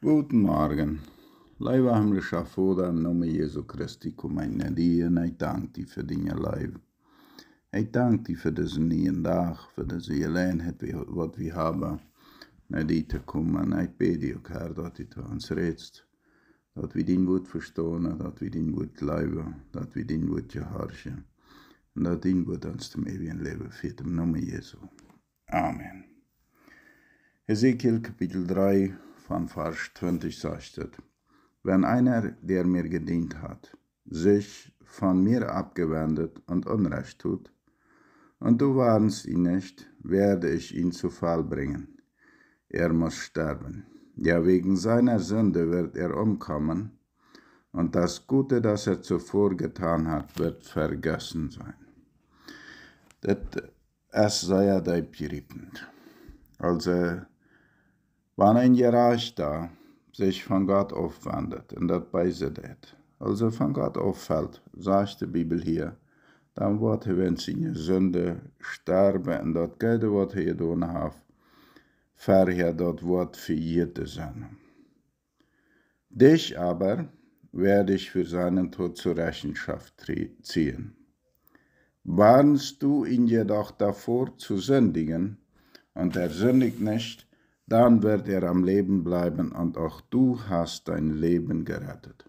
Guten Morgen. Laiva am Rishafoda, im Namen Jesu Christi, komme in der und ich danke dir für deine Leib. Ich danke dir für diesen neuen Tag, für diese Gelegenheit, was wir haben, nach dir zu kommen. Ich bete dir, Herr, dass du zu uns redest, dass wir dein Wort verstehen, dass wir dein Wort glauben, dass wir dein Wort gehorchen und dass dein Wort uns zum ewigen Leben führt, im Namen Jesu. Amen. Ezekiel Kapitel 3 van Farsch 20 sagtet, wenn einer, der mir gedient hat, sich von mir abgewendet und Unrecht tut, und du warnst ihn nicht, werde ich ihn zu Fall bringen. Er muss sterben. Ja, wegen seiner Sünde wird er umkommen, und das Gute, das er zuvor getan hat, wird vergessen sein. Das es sei ja Also, Wanneer een Jerashta sich von Gott aufwendet und das beisetet, also von Gott auffällt, sagt die Bibel hier, dann wird er, wenn sie in der Sünde sterben und das Geld, was er getan hat, verher das Wort für jede sein. Dich aber werde ich für seinen Tod zur Rechenschaft ziehen. Warnst du ihn jedoch davor zu sündigen, und er sündigt nicht, dann wird er am Leben bleiben und auch du hast dein Leben gerettet.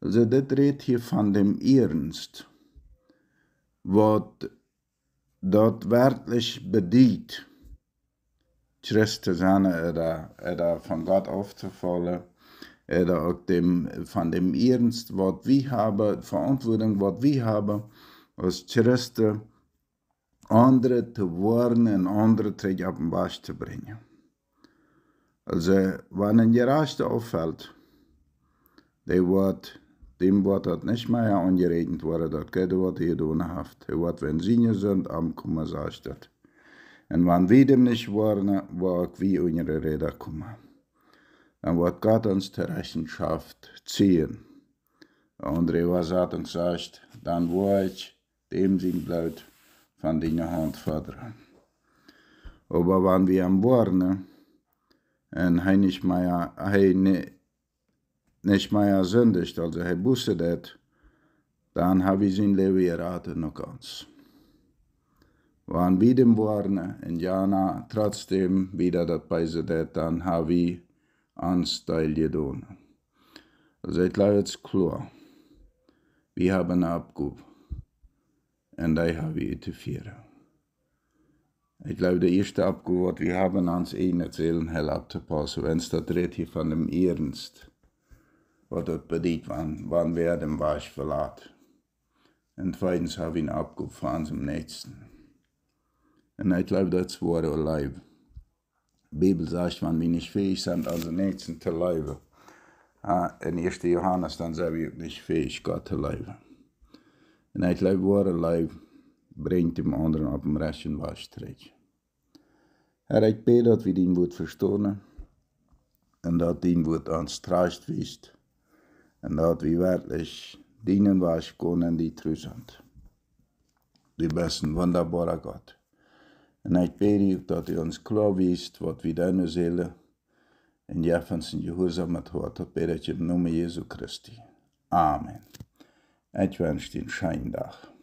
Also das redet hier von dem Ernst, was dort wörtlich bedient, Christ zu oder, oder von Gott aufzufallen, oder auch dem, von dem Ernst, was wir haben, Verantwortung, was wir haben, als Christen, andere zu warnen und andere zur Offenbarung zu bringen. Also, wenn ein Geraschte auffällt, der wird, dem Wort hat nicht mehr angeregend worden, das geht, wird hier haft. Er wird, wenn sie nicht sind, am Kummersastadt. Und wenn wir dem nicht waren, war auch wie unsere Räder kommen. Dann wird Gott uns zur Rechenschaft ziehen. Und was hat uns gesagt, dann war ich dem sein Blut von deiner Hand fördern. Aber wenn wir am Warnen, En hij niet meer, hij ne, niet meer zündigt, also hij wusste dat, dan heb ik zijn leven geraten nog eens. Wann wir dem waren, in Jana, trotzdem wieder dabei sind, dann habe ich ans Teil getan. Also ich glaube jetzt klar, wir haben abgegeben. Und ich habe ich zu ich glaube, der erste Abgebot, wir haben ans ihn erzählen, Herr Abtepass, wenn es da dreht hier von dem Ernst, was dort bedient, wann, wann wer dem Weich verlat. Und zweitens habe ich ihn abgefahren zum Nächsten. Und ich glaube, das war der Leib. Die Bibel sagt, wenn wir nicht fähig sind, an den Nächsten zu leiben. Ah, in 1. Johannes, dann sind wir nicht fähig, Gott zu leiben. Und ich glaube, wahre Leib bringt dem anderen auf dem rechten Waschtritt. Er hat gebetet, wie ihn wird verstohlen. En dat ihn wird ans Traust wiest. En dat wie wirklich dienen was können, die trüsend. Du bist ein wunderbarer Gott. Und ich bete, dass u uns klar wiest, was wie deine Seele in Jeffens und Gehorsamkeit hat. Dat bete ich im Namen Jesu Christi. Amen. Ich wünsche dir einen schönen Tag.